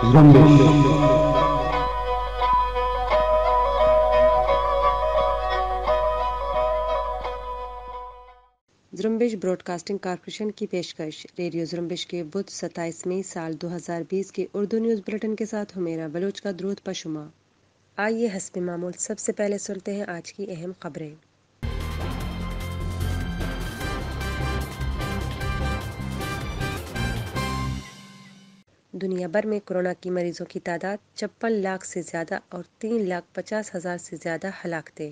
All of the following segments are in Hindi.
जुम्बिश ब्रॉडकास्टिंग कारपोरेशन की पेशकश रेडियो जुम्बिश के बुध 27 मई साल 2020 के उर्दू न्यूज़ बुलेटिन के साथ हुमेरा बलोच का द्रोध पशुमा आइए हसबी मामूल सबसे पहले सुनते हैं आज की अहम खबरें दुनिया भर में कोरोना की मरीजों की तादाद छप्पन लाख से ज़्यादा और तीन लाख पचास हज़ार से ज़्यादा हलाक थे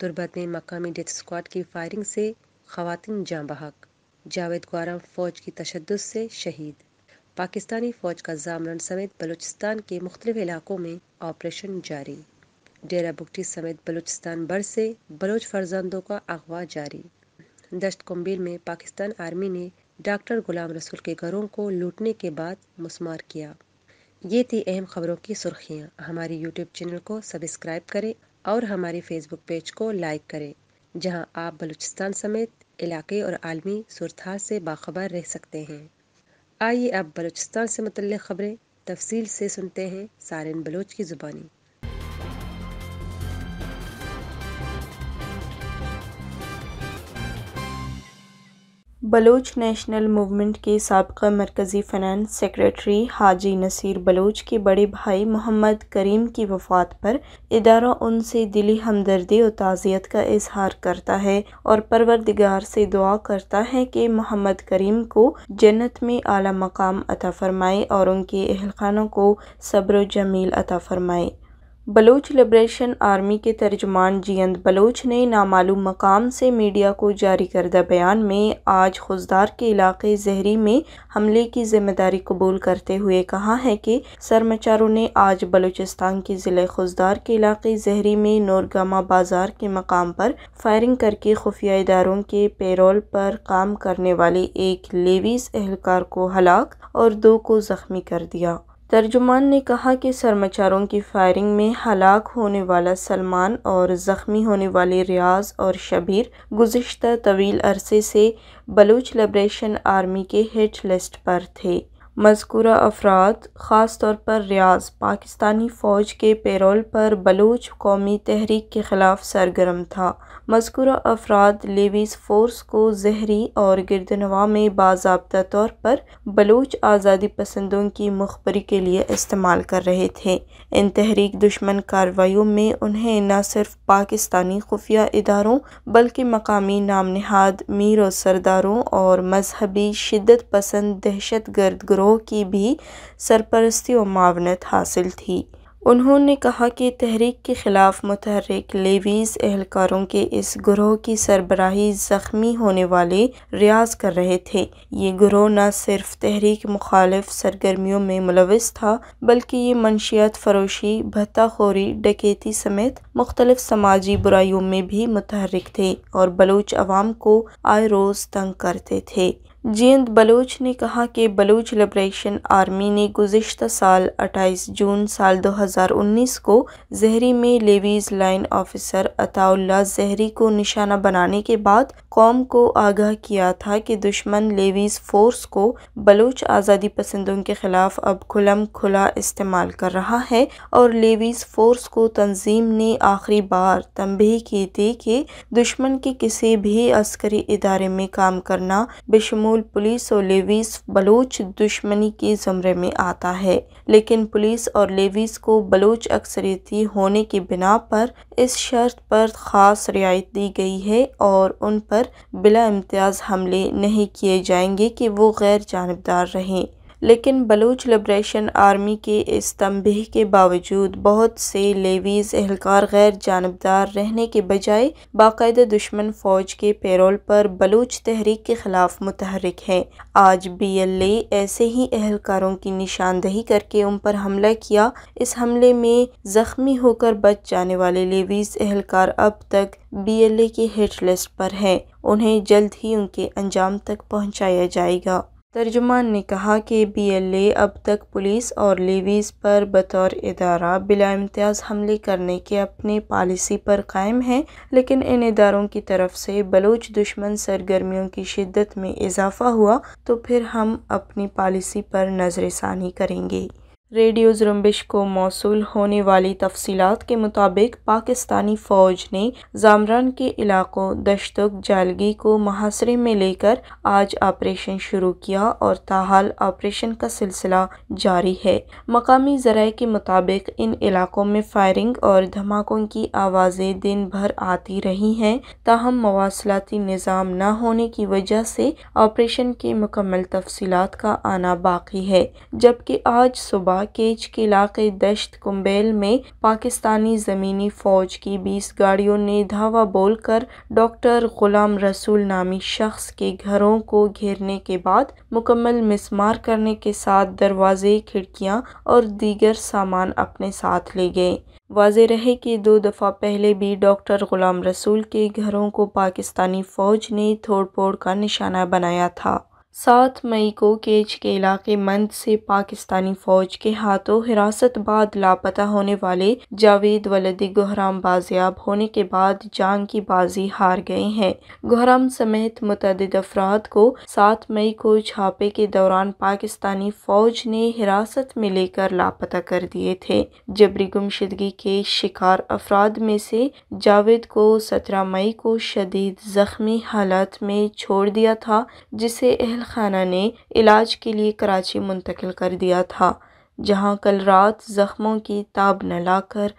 तुरबत में मकामी डेथ स्क्वाड की फायरिंग से खातन जाँ बहक जावेद ग्वारम फ़ौज की तशद से शहीद पाकिस्तानी फ़ौज का जामरन समेत बलूचिस्तान के मुख्तलिफ इलाकों में ऑपरेशन जारी डेरा बुगटी समेत बलूचिस्तान भर से बलोच फर्जंदों का अगवा जारी दश्त कुम्बिल में पाकिस्तान आर्मी ने डॉक्टर गुलाम रसूल के घरों को लूटने के बाद मुस्मार किया ये थी अहम खबरों की सुर्खियाँ हमारे यूट्यूब चैनल को सब्सक्राइब करें और हमारे फेसबुक पेज को लाइक करें जहां आप बलूचिस्तान समेत इलाके और आलमी सुरथाल से बाखबर रह सकते हैं आइए अब बलूचिस्तान से मुतल खबरें तफसील से सुनते हैं सारे बलोच की ज़ुबानी बलोच नेशनल मूवमेंट के सबका मरकज़ी फ़ाइनेंस सेक्रेटरी हाजी नसीर बलोच के बड़े भाई मोहम्मद करीम की वफ़ात पर इदारा उनसे दिली हमदर्दी और ताज़ियत का इजहार करता है और परवरदिगार से दुआ करता है कि मोहम्मद करीम को जन्नत में आला मकाम अता फ़रमाए और उनके अहलखानों को सब्र जमील अता फ़रमाए बलोच लिब्रेशन आर्मी के तर्जमान जियंद बलोच ने नामालूम मकाम से मीडिया को जारी करदा बयान में आज खुजदार के इलाके जहरी में हमले की जिम्मेदारी कबूल करते हुए कहा है कि सरमचारों ने आज बलूचिस्तान के ज़िले खुजदार के इलाके जहरी में नोरगामा बाजार के मकाम पर फायरिंग करके खुफिया इदारों के पेरोल पर काम करने वाले एक लेवीज एहलकार को हलाक और दो को ज़ख्मी कर दिया तर्जुमान ने कहा कि सरमाचारों की फायरिंग में हलाक होने वाला सलमान और ज़ख्मी होने वाले रियाज और शबीर गुज्त तवील अरसे से बलूच लिब्रेशन आर्मी के हिट लिस्ट पर थे मजकूरा अफराद ख़ास तौर पर रियाज पाकिस्तानी फ़ौज के पेरोल पर बलूच कौमी तहरीक के ख़िलाफ़ सरगर्म था मजकूरा अफराद लेवीज़ फ़ोर्स को जहरी और गिरदनवा में बाबा तौर पर बलूच आज़ादी पसंदों की मुखबरी के लिए इस्तेमाल कर रहे थे इन तहरीक दुश्मन कार्रवाइयों में उन्हें न सिर्फ पाकिस्तानी खुफिया इदारों बल्कि मकामी नाम नहाद मीर और सरदारों और मजहबी शिदत पसंद दहशत गर्द ग्रोह की भी सरपरस्ती और मावनत हासिल थी उन्होंने कहा कि तहरीक के ख़िलाफ़ मुतहरक लेवीज़ एहलकारों के इस ग्रोह की सरबराही ज़ख्मी होने वाले रियाज कर रहे थे ये ग्रोह न सिर्फ तहरीक मुखालफ सरगर्मियों में मुलविस था बल्कि ये मनशियात फरोशी भत्ताखोरी डकैती समेत मुख्तलिफ समाजी बुराइयों में भी मुतहरक थे और बलूच अवाम को आए रोज़ तंग करते थे जींद बलोच ने कहा कि बलूच लिब्रेशन आर्मी ने गुजशत साल 28 जून साल 2019 को जहरी में लेवीज लाइन ऑफिसर अताउल्ला जहरी को निशाना बनाने के बाद कौम को आगाह किया था कि दुश्मन लेवीज फोर्स को बलूच आज़ादी पसंदों के खिलाफ अब खुलम खुला इस्तेमाल कर रहा है और लेवीज फोर्स को तंजीम ने आखिरी बार तंबी की थी कि दुश्मन के किसी भी अस्करी इदारे में काम करना बेशमूल पुलिस और लेवीस बलोच दुश्मनी के ज़मरे में आता है लेकिन पुलिस और लेवीस को बलोच अक्सरियती होने की बिना पर इस शर्त पर ख़ास रियायत दी गई है और उन पर बिला इम्तियाज़ हमले नहीं किए जाएंगे कि वो गैर जानबदार रहें लेकिन बलूच लिब्रेशन आर्मी के इस तंबह के बावजूद बहुत से लेवीज़ एहलकार गैर जानबदार रहने के बजाय बाकायदा दुश्मन फ़ौज के पेरोल पर बलूच तहरीक के ख़िलाफ़ मुतहरक हैं आज बी एल ए ऐसे ही एहलकारों की निशानदही करके उन पर हमला किया इस हमले में ज़ख्मी होकर बच जाने वाले लेवीज़ एहलकार अब तक बी एल ए की हिट लिस्ट पर हैं उन्हें जल्द ही उनके अंजाम तक पहुँचाया जाएगा तर्जुमान ने कहा कि बी एल ए अब तक पुलिस और लेवीज़ पर बतौर इदारा इम्तियाज हमले करने के अपनी पॉलिसी पर कायम है लेकिन इन इदारों की तरफ से बलोच दुश्मन सरगर्मियों की शिद्दत में इजाफा हुआ तो फिर हम अपनी पॉलिसी पर नज़रसानी करेंगे रेडियो जुम्बिश को मौसू होने वाली तफसीत के मुताबिक पाकिस्तानी फ़ौज ने जामरान के इलाकों दशतक जालगी को मुहासरे में लेकर आज ऑपरेशन शुरू किया और ताहाल ऑपरेशन का सिलसिला जारी है मकामी जराये के मुताबिक इन इलाकों में फायरिंग और धमाकों की आवाज़ें दिन भर आती रही हैं ताहम मवासलाती निज़ाम न होने की वजह से ऑपरेशन की मुकम्मल तफसीत का आना बाकी है जबकि आज सुबह केच के इलाके दश्त कुम्बेल में पाकिस्तानी ज़मीनी फ़ौज की बीस गाड़ियों ने धावा बोलकर डॉक्टर ग़ुलाम रसूल नामी शख्स के घरों को घेरने के बाद मुकम्मल मिसमार करने के साथ दरवाजे खिड़कियाँ और दीगर सामान अपने साथ ले गए वाज रहे कि दो दफ़ा पहले भी डॉक्टर ग़ुलाम रसूल के घरों को पाकिस्तानी फ़ौज ने थोड़ फोड़ का निशाना बनाया था सात मई को केच के इलाके मंद से पाकिस्तानी फौज के हाथों हिरासत बाद लापता होने वाले जावेद वलदी गोहराम बाजियाब होने के बाद जान की बाजी हार गए हैं गोहराम समेत मुतद अफराद को सात मई को छापे के दौरान पाकिस्तानी फौज ने हिरासत में लेकर लापता कर दिए थे जबरी गुमशदगी के शिकार अफराद में से जावेद को सत्रह मई को शदीद जख्मी हालत में छोड़ दिया था जिसे अहल खाना ने इलाज के लिए कराची मुंतकिल कर दिया था जहां कल रात ज़ख्मों की ताब न लाकर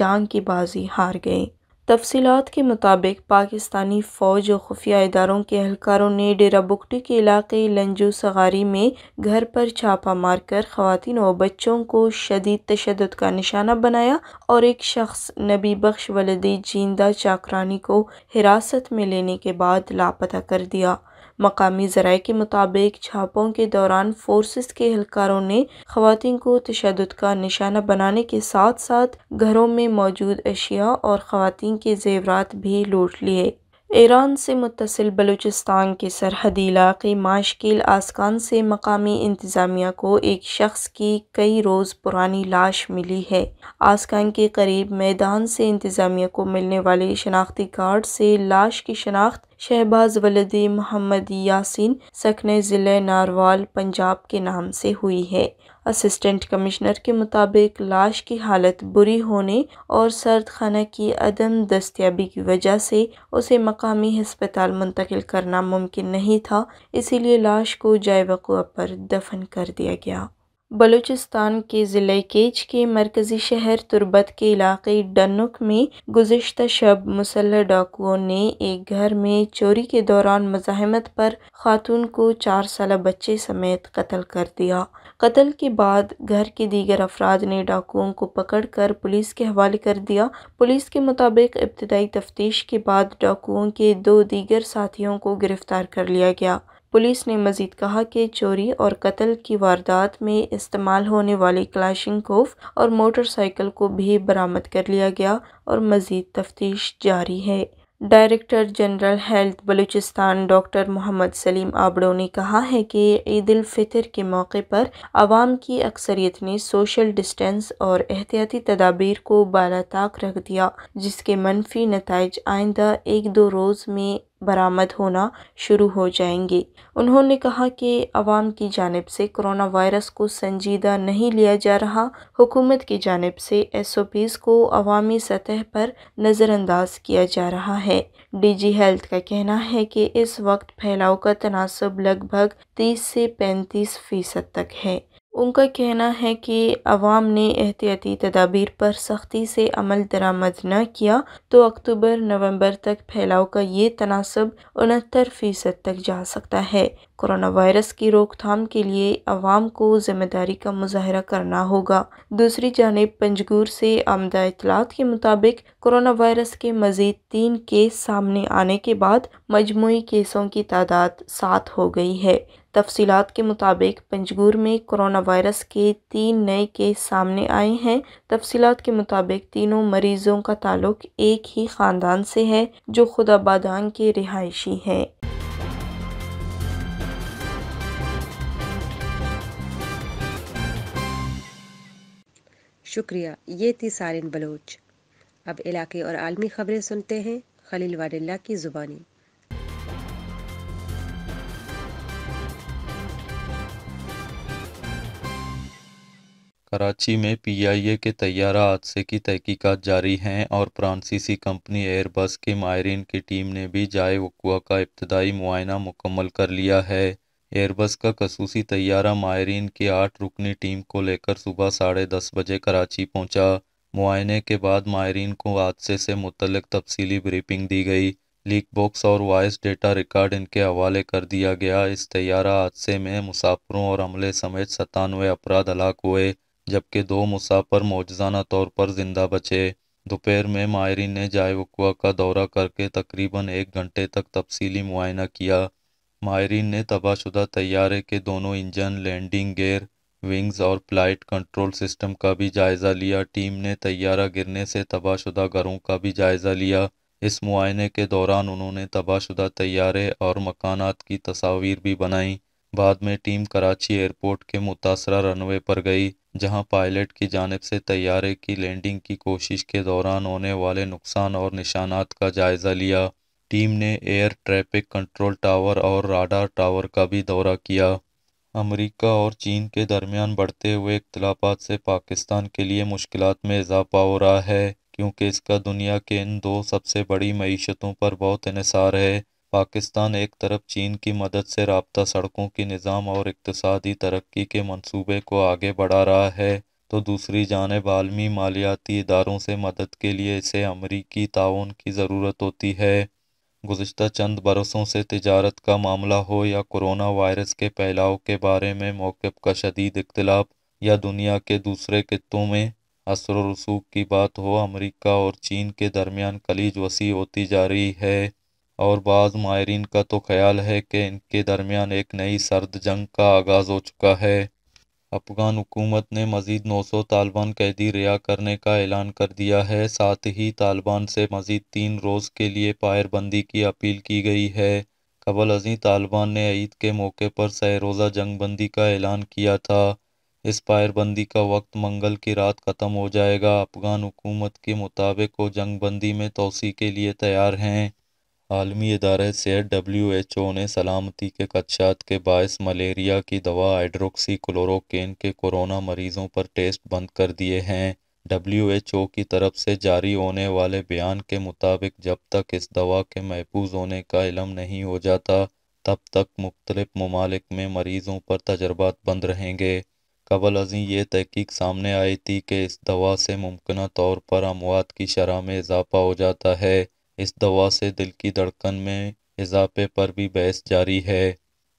जान की बाजी हार गए तफसीत के मुताबिक पाकिस्तानी फ़ौज और खुफिया इदारों के अहलकारों ने डेरा बुकटी के इलाके लंजू सगारी में घर पर छापा मारकर खातन और बच्चों को शदीद तशद का निशाना बनाया और एक शख्स नबी बख्श वलदी जींदा चाकरानी को हिरासत में लेने के बाद लापता कर दिया मकामी जराये के मुताबिक छापों के दौरान फोर्सेस के एहलकारों ने खातन को तशद का निशाना बनाने के साथ साथ घरों में मौजूद अशिया और खातन के जेवरात भी लूट लिए ईरान से मुतसिल बलूचिस्तान के सरहदी इलाक़े माशकील आसकान से मकामी इंतज़ामिया को एक शख्स की कई रोज़ पुरानी लाश मिली है आसकान के करीब मैदान से इंतज़ामिया को मिलने वाले शनाख्ती कार्ड से लाश की शनाख्त शहबाज वलदी मोहम्मद यासिन सकने ज़िले नारवाल पंजाब के नाम से हुई है असिस्टेंट कमिश्नर के मुताबिक लाश की हालत बुरी होने और सर्द खाना की अदम दस्तियाबी की वजह से उसे मकामी हस्पताल मुंतकिल करना मुमकिन नहीं था इसीलिए लाश को जाय वकूआ पर दफन कर दिया गया बलूचिस्तान के ज़िले केच के मरकज़ी शहर तुरबत के इलाके डनुक में गुज्त शब मुसल्ह डाकुओं ने एक घर में चोरी के दौरान मज़ाहमत पर खातून को चार साल बच्चे समेत कत्ल कर दिया कत्ल के बाद घर के दीगर अफराद ने डाकुओं को पकड़ कर पुलिस के हवाले कर दिया पुलिस के मुताबिक इब्तदाई तफ्तीश के बाद डाकुओं के दो दीगर साथियों को गिरफ्तार कर लिया गया पुलिस ने मजीद कहा कि चोरी और कत्ल की वारदात में इस्तेमाल होने वाले कोफ और मोटरसाइकिल को भी बरामद कर लिया गया और मजीद तफ्तीश जारी है director general health Balochistan doctor Mohammad Saleem Abro ने कहा है कि ईद फितर के मौके पर आवाम की अक्सरियत ने सोशल डिस्टेंस और एहतियाती तदाबीर को बालाताक ताक रख दिया जिसके मनफी नतज आइंदा एक दो रोज़ में बरामद होना शुरू हो जाएंगे उन्होंने कहा कि आवाम की जानब से कोरोना वायरस को संजीदा नहीं लिया जा रहा हुकूमत की जानब से एस ओ पीज़ को अवामी सतह पर नज़रअंदाज किया जा रहा है डी जी हेल्थ का कहना है कि इस वक्त फैलाव का तनासब लगभग तीस से पैंतीस फ़ीसद तक है उनका कहना है कि अवाम ने एहतियाती तदाबीर पर सख्ती से अमल दरामद न किया तो अक्टूबर नवंबर तक फैलाव का ये तनासब उनहत्तर फ़ीसद तक जा सकता है कोरोना वायरस की रोकथाम के लिए अवाम को जिम्मेदारी का मुजाहरा करना होगा दूसरी जानब पंजगूर से आमदा इतलात के मुताबिक कोरोना वायरस के मजीद तीन केस सामने आने के बाद मजमू केसों की तादाद सात हो गई है तफसीलात के मुताबिक पंजगूर में कोरोना वायरस के तीन नए केस सामने आए हैं तफसीलात के मुताबिक तीनों मरीजों का ताल्लुक एक ही ख़ानदान से है जो खुदाबादान के रिहायशी हैं शुक्रिया ये थी सारिन बलोच अब इलाके और आलमी खबरें सुनते हैं खलील वाडिल्ला की ज़ुबानी कराची में पीआईए के तैयारा हादसे की तहकीकात जारी हैं और फ्रांसीसी कंपनी एयरबस के मायरीन की टीम ने भी जाए वकुआ का इब्तदाई मुआयना मुकम्मल कर लिया है एयरबस का खसूसी तैयारा मायरीन की आठ रुकनी टीम को लेकर सुबह साढ़े दस बजे कराची पहुंचा मुआयने के बाद मायरीन को हादसे से मुतल तफसीली ब्रीफिंग दी गई लीक बॉक्स और वॉइस डेटा रिकॉर्ड इनके हवाले कर दिया गया इस तैयारा हादसे में मुसाफरों और अमले समेत सतानवे अफराद हलाक हुए जबकि दो मुसाफर मौजाना तौर पर जिंदा बचे दोपहर में माहरीन ने जायवकुआ का दौरा करके तकरीबन एक घंटे तक तफसीली मुआयना किया माहरीन ने तबाहशुदा तैयारे के दोनों इंजन लैंडिंग गेयर विंग्स और फ्लाइट कंट्रोल सिस्टम का भी जायज़ा लिया टीम ने तैयारा गिरने से तबाहशुदा घरों का भी जायज़ा लिया इस मुआयने के दौरान उन्होंने तबाहशुदा तैयारे और मकानात की तस्वीर भी बनाई बाद में टीम कराची एयरपोर्ट के मुतासरा रनवे पर गई जहां पायलट की जानब से तैयारे की लैंडिंग की कोशिश के दौरान होने वाले नुकसान और निशानात का जायज़ा लिया टीम ने एयर ट्रैफिक कंट्रोल टावर और राडार टावर का भी दौरा किया अमेरिका और चीन के दरमियान बढ़ते हुए इख्तलाफात से पाकिस्तान के लिए मुश्किल में इजाफा हो रहा है क्योंकि इसका दुनिया के इन दो सबसे बड़ी मीशतों पर बहुत इसार है पाकिस्तान एक तरफ चीन की मदद से रबता सड़कों की निज़ाम और इकतदी तरक्की के मनसूबे को आगे बढ़ा रहा है तो दूसरी जानब आलमी मालियाती इदारों से मदद के लिए इसे अमरीकी ताउन की ज़रूरत होती है गुज्त चंद बरसों से तजारत का मामला हो या कोरोना वायरस के फैलाव के बारे में मौक़ का शदीद इख्तलाफ या दुनिया के दूसरे खत्ों में असर रसूख की बात हो अमरीका और चीन के दरमियान कलीज वसी होती जा रही है और बाज़ माहरीन का तो ख्याल है कि इनके दरमियान एक नई सर्द जंग का आगाज़ हो चुका है अफगान हुकूमत ने मज़ीद नौ सौ तालिबान कैदी रिहा करने का ऐलान कर दिया है साथ ही तालिबान से मज़ीद तीन रोज़ के लिए पायरबंदी की अपील की गई है कबल अजी तालिबान ने ईद के मौके पर सह रोज़ा जंगबंदी का ऐलान किया था इस पायरबंदी का वक्त मंगल की रात ख़त्म हो जाएगा अफगान हुकूमत के मुताबिक वो जंगबंदी में तोसी के लिए तैयार हैं आलमी इदारे सेहत डब्ल्यू एच ओ ने सलामती के खदशात के बायस मलेरिया की दवा हाइड्रोक्सी क्लोरोकिन के कोरोना मरीजों पर टेस्ट बंद कर दिए हैं डब्ल्यू एच ओ की तरफ से जारी होने वाले बयान के मुताबिक जब तक इस दवा के महफूज होने का इलम नहीं हो जाता तब तक मुख्तलिफ ममालिक में मरीज़ों पर तजर्बात बंद रहेंगे कबल अजी ये तहकीक सामने आई थी कि इस दवा से मुमकिन तौर पर अमवात की शरह में इजाफा हो जाता है इस दवा से दिल की धड़कन में इजाफे पर भी बहस जारी है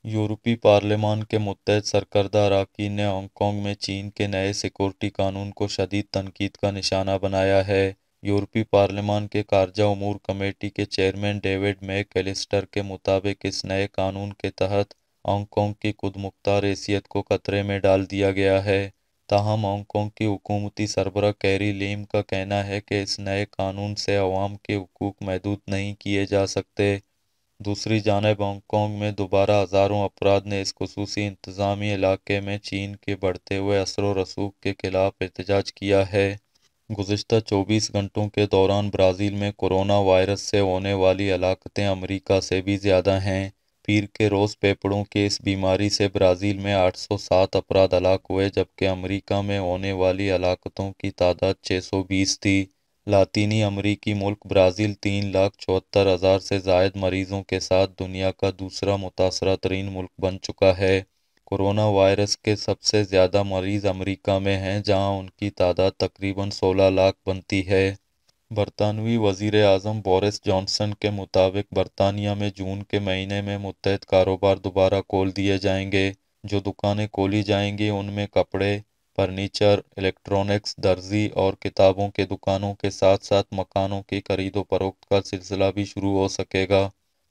यूरोपीय पार्लियामान के मुतहद सरकर्दा अरकान ने हांगकॉन्ग में चीन के नए सिक्योरिटी कानून को शदीद तनकीद का निशाना बनाया है यूरोपीय पार्लियामान के कारजा अमूर कमेटी के चेयरमैन डेविड मे कैलिस्टर के मुताबिक इस नए कानून के तहत हांगकॉन्ग की खुद मुख्तार हैसियत को खतरे में डाल दिया गया है ताहम हांगकांग की हुकूमती सरबरा कैरी लेम का कहना है कि इस नए कानून से अवाम के हकूक़ महदूद नहीं किए जा सकते दूसरी जानब हॉन्गकॉन्ग में दोबारा हज़ारों अफराद ने इस खसूस इंतज़ामी इलाके में चीन के बढ़ते हुए असर व रसूख के ख़िलाफ़ एहतजाज किया है गुज्त चौबीस घंटों के दौरान ब्राज़ील में कोरोना वायरस से होने वाली हलाकतें अमरीका से भी ज़्यादा हैं पीर के रोज पेपड़ों के इस बीमारी से ब्राज़ील में 807 अफराद हलाक हुए जबकि अमेरिका में होने वाली हलाकतों की तादाद 620 थी लातीनी अमरीकी मुल्क ब्राज़ील तीन लाख चौहत्तर हज़ार से जायद मरीज़ों के साथ दुनिया का दूसरा मुतासर तरीन मुल्क बन चुका है कोरोना वायरस के सबसे ज़्यादा मरीज़ अमरीका में हैं जहाँ उनकी तादाद तकरीबन सोलह लाख बनती है बरतानवी वज़ीर अजम बोरिस जॉनसन के मुताबिक बरतानिया में जून के महीने में मुतहद कारोबार दोबारा खोल दिए जाएंगे जो दुकानें खोली जाएंगी उनमें कपड़े फर्नीचर इलेक्ट्रॉनिक्स दर्जी और किताबों के दुकानों के साथ साथ मकानों की खरीदो फरोख्त का सिलसिला भी शुरू हो सकेगा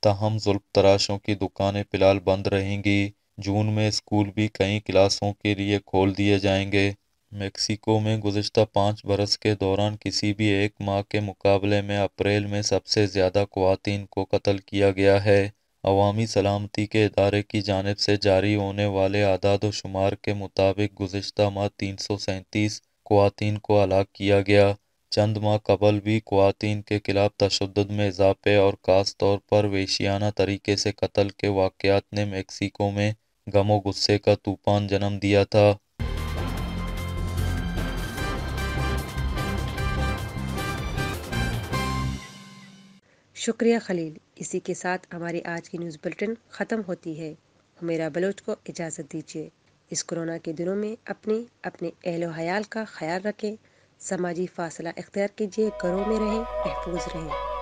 तहम जुल्फ तराशों की दुकानें फ़िलहाल बंद रहेंगी जून में स्कूल भी कई क्लासों के लिए खोल दिए जाएंगे मेक्सिको में गुजशत पाँच बरस के दौरान किसी भी एक माह के मुकाबले में अप्रैल में सबसे ज़्यादा खुवान को कत्ल किया गया है अवामी सलामती के इदारे की जानब से जारी होने वाले आदाद व शुमार के मुताबिक गुजशत माह तीन सौ सैंतीस खुवान को हलाक किया गया चंद माह कबल भी खुवान के खिलाफ तशद में इजाफे और ख़ास तौर पर वेशियाना तरीके से कत्ल के वाक़ात ने मेक्सिको में गमो गुस्से का तूफान जन्म दिया था शुक्रिया खलील इसी के साथ हमारी आज की न्यूज़ बुलेटिन ख़त्म होती है हमेरा बलोच को इजाज़त दीजिए इस कोरोना के दिनों में अपने अपने अहलो हयाल का ख्याल रखें समाजी फासला इख्तियार कीजिए घरों में रहें महफूज रहें